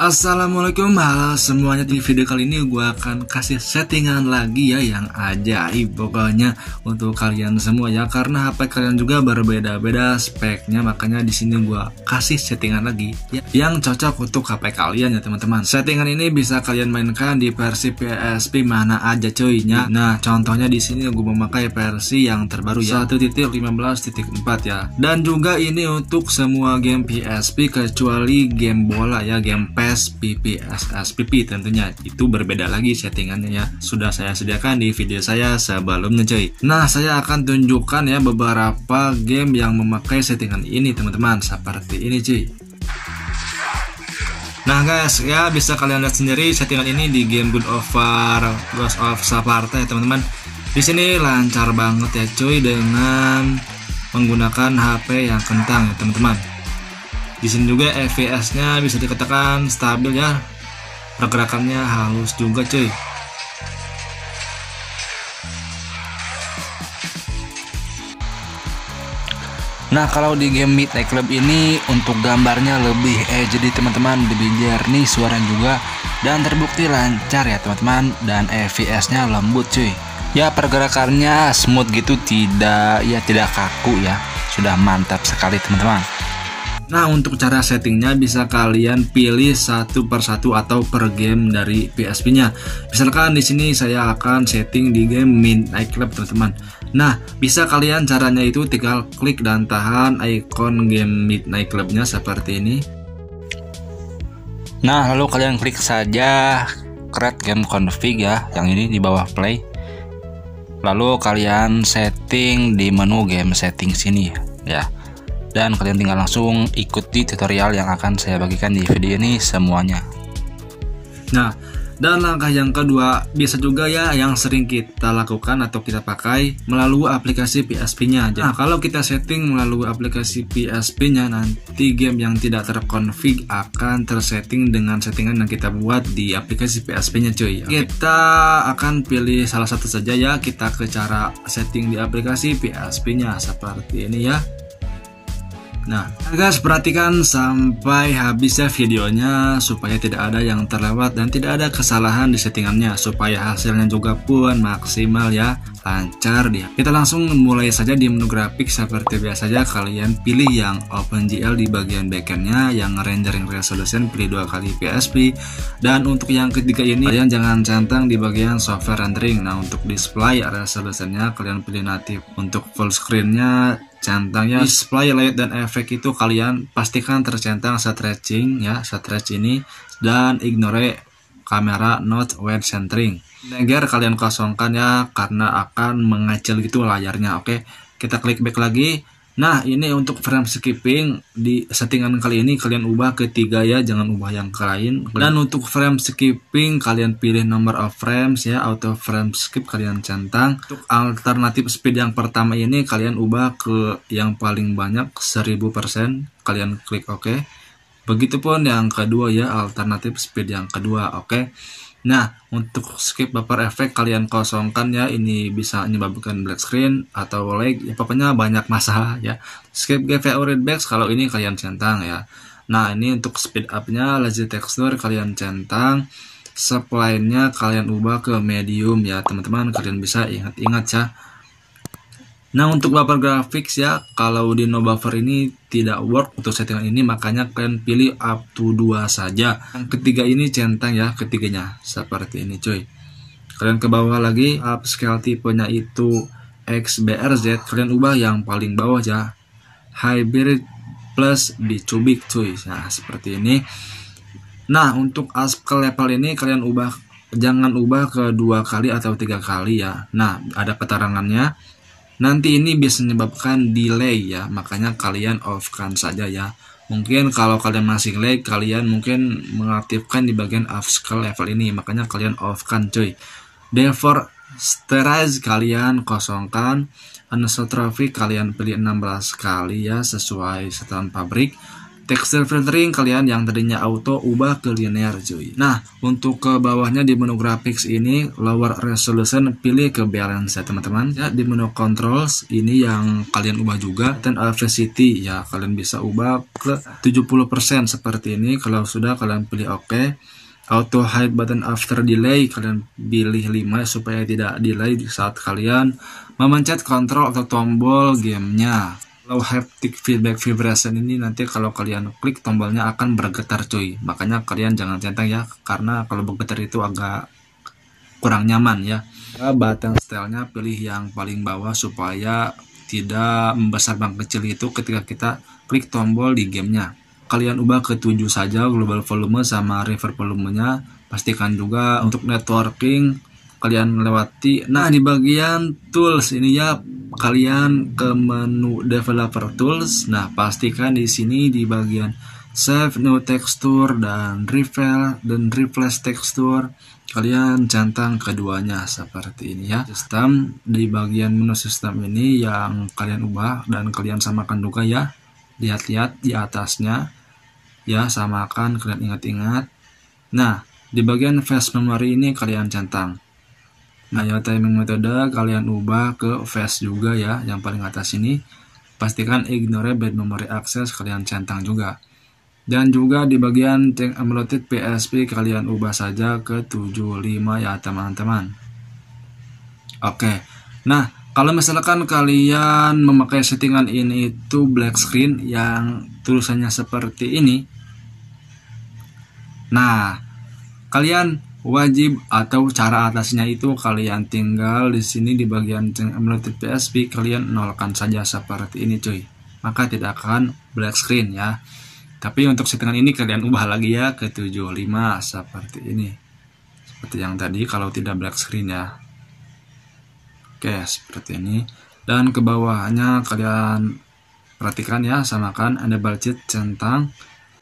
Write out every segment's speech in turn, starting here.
Assalamualaikum halo semuanya di video kali ini gue akan kasih settingan lagi ya yang ajaib pokoknya untuk kalian semua ya karena HP kalian juga berbeda-beda speknya makanya di sini gue kasih settingan lagi ya yang cocok untuk HP kalian ya teman-teman settingan ini bisa kalian mainkan di versi PSP mana aja cuynya nah contohnya di sini gue memakai versi yang terbaru ya 1.15.4 ya dan juga ini untuk semua game PSP kecuali game bola ya game PES SPP SSPP tentunya itu berbeda lagi settingannya ya sudah saya sediakan di video saya sebelumnya cuy nah saya akan tunjukkan ya beberapa game yang memakai settingan ini teman-teman seperti ini cuy Nah guys, ya bisa kalian lihat sendiri settingan ini di game Good War Ghost of Sparta ya teman-teman. Di sini lancar banget ya cuy dengan menggunakan HP yang kentang ya teman-teman. Di sini juga FPS nya bisa dikatakan stabil ya. Pergerakannya halus juga cuy. Nah kalau di game Midnight Club ini untuk gambarnya lebih eh jadi teman-teman lebih jernih suara juga dan terbukti lancar ya teman-teman dan FPS nya lembut cuy ya pergerakannya smooth gitu tidak ya tidak kaku ya sudah mantap sekali teman-teman Nah untuk cara settingnya bisa kalian pilih satu persatu atau per game dari PSP nya Misalkan di sini saya akan setting di game Midnight Club teman-teman Nah bisa kalian caranya itu tinggal klik dan tahan icon game Midnight Club nya seperti ini Nah lalu kalian klik saja create game config ya yang ini di bawah play Lalu kalian setting di menu game setting sini ya dan kalian tinggal langsung ikuti tutorial yang akan saya bagikan di video ini semuanya nah dan langkah yang kedua bisa juga ya yang sering kita lakukan atau kita pakai melalui aplikasi PSP-nya. aja Nah, kalau kita setting melalui aplikasi PSP-nya nanti game yang tidak terkonfig akan tersetting dengan settingan yang kita buat di aplikasi PSP-nya cuy. Okay. Kita akan pilih salah satu saja ya, kita ke cara setting di aplikasi PSP-nya seperti ini ya. Nah, guys perhatikan sampai habis ya videonya supaya tidak ada yang terlewat dan tidak ada kesalahan di settingannya supaya hasilnya juga pun maksimal ya lancar dia. Kita langsung mulai saja di menu grafik seperti biasa saja kalian pilih yang OpenGL di bagian backendnya yang rendering resolution pilih dua kali PSP dan untuk yang ketiga ini kalian jangan centang di bagian software rendering. Nah untuk display resolutionnya kalian pilih native untuk full screennya centangnya display layout dan efek itu kalian pastikan tercentang stretching ya stretch ini dan ignore kamera not when centering Neger kalian kosongkan ya karena akan mengecil gitu layarnya oke kita klik back lagi Nah ini untuk frame skipping di settingan kali ini kalian ubah ke 3 ya jangan ubah yang lain dan untuk frame skipping kalian pilih number of frames ya auto frame skip kalian centang untuk alternatif speed yang pertama ini kalian ubah ke yang paling banyak 1000% kalian klik ok begitupun yang kedua ya alternatif speed yang kedua oke okay? Nah, untuk skip buffer efek kalian kosongkan ya, ini bisa menyebabkan black screen atau lag, ya pokoknya banyak masalah ya. Skip GVO readbacks kalau ini kalian centang ya. Nah, ini untuk speed up-nya lazy texture kalian centang, supply-nya kalian ubah ke medium ya, teman-teman. Kalian bisa ingat-ingat ya. Nah untuk buffer grafik ya, kalau di no buffer ini tidak work untuk settingan ini, makanya kalian pilih up to 2 saja. Yang ketiga ini centang ya, ketiganya seperti ini coy Kalian ke bawah lagi, up upscale tipenya itu XBRZ, kalian ubah yang paling bawah ya. Hybrid plus dicubik coy nah seperti ini. Nah untuk upscale level ini kalian ubah jangan ubah ke dua kali atau tiga kali ya. Nah ada keterangannya Nanti ini bisa menyebabkan delay ya, makanya kalian off-kan saja ya. Mungkin kalau kalian masih lag, kalian mungkin mengaktifkan di bagian off scale level ini, makanya kalian off-kan cuy. Therefore, sterilize kalian kosongkan, anisotropy kalian pilih 16 kali ya sesuai setelan pabrik. Texture filtering kalian yang tadinya auto ubah ke linear cuy. Nah, untuk ke bawahnya di menu graphics ini lower resolution pilih ke balance ya teman-teman. Ya, di menu controls ini yang kalian ubah juga dan opacity ya kalian bisa ubah ke 70% seperti ini. Kalau sudah kalian pilih oke. Okay auto hide button after delay kalian pilih 5 supaya tidak delay saat kalian memencet kontrol atau tombol gamenya low haptic feedback vibration ini nanti kalau kalian klik tombolnya akan bergetar cuy makanya kalian jangan centang ya karena kalau bergetar itu agak kurang nyaman ya, ya batang stylenya pilih yang paling bawah supaya tidak membesar bang kecil itu ketika kita klik tombol di gamenya kalian ubah ke 7 saja global volume sama river volumenya pastikan juga untuk networking kalian melewati nah di bagian tools ini ya kalian ke menu developer tools nah pastikan di sini di bagian save new texture dan refill dan replace texture kalian centang keduanya seperti ini ya sistem di bagian menu sistem ini yang kalian ubah dan kalian samakan juga ya lihat-lihat di atasnya ya samakan kalian ingat-ingat nah di bagian face memory ini kalian centang Nah, yang timing metode kalian ubah ke fast juga ya, yang paling atas ini. Pastikan ignore bad memory access kalian centang juga. Dan juga di bagian check emulated PSP kalian ubah saja ke 75 ya teman-teman. Oke. Nah, kalau misalkan kalian memakai settingan ini itu black screen yang tulisannya seperti ini. Nah, kalian wajib atau cara atasnya itu kalian tinggal di sini di bagian emulated PSP kalian nolkan saja seperti ini cuy maka tidak akan black screen ya tapi untuk settingan ini kalian ubah lagi ya ke 75 seperti ini seperti yang tadi kalau tidak black screen ya oke seperti ini dan ke bawahnya kalian perhatikan ya samakan ada budget centang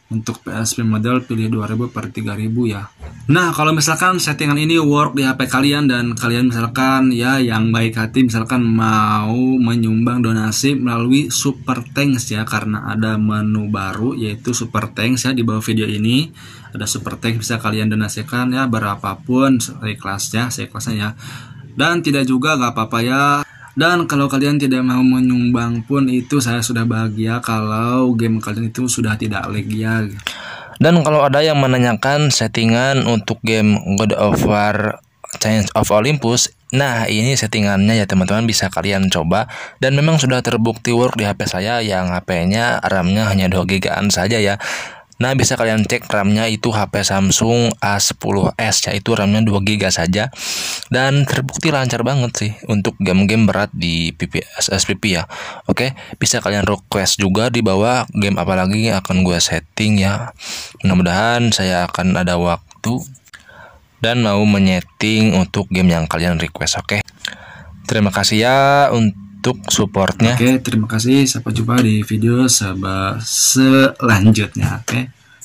untuk PSP model pilih 2000 per 3000 ya nah kalau misalkan settingan ini work di HP kalian dan kalian misalkan ya yang baik hati misalkan mau menyumbang donasi melalui super thanks ya karena ada menu baru yaitu super thanks ya di bawah video ini ada super thanks bisa kalian donasikan ya berapapun seikhlasnya kelasnya saya kelasnya ya dan tidak juga nggak apa-apa ya dan kalau kalian tidak mau menyumbang pun itu saya sudah bahagia kalau game kalian itu sudah tidak lagi ya. Dan kalau ada yang menanyakan settingan untuk game God of War Chains of Olympus Nah ini settingannya ya teman-teman bisa kalian coba Dan memang sudah terbukti work di HP saya yang HP-nya RAM-nya hanya 2 gigaan saja ya Nah bisa kalian cek RAM-nya itu HP Samsung A10s yaitu RAM-nya 2GB saja dan terbukti lancar banget sih untuk game-game berat di PP, SPP ya. Oke, bisa kalian request juga di bawah game apalagi yang akan gue setting ya. Mudah-mudahan saya akan ada waktu dan mau menyeting untuk game yang kalian request, oke? Terima kasih ya untuk untuk supportnya. Oke, terima kasih. Sampai jumpa di video selanjutnya. Oke.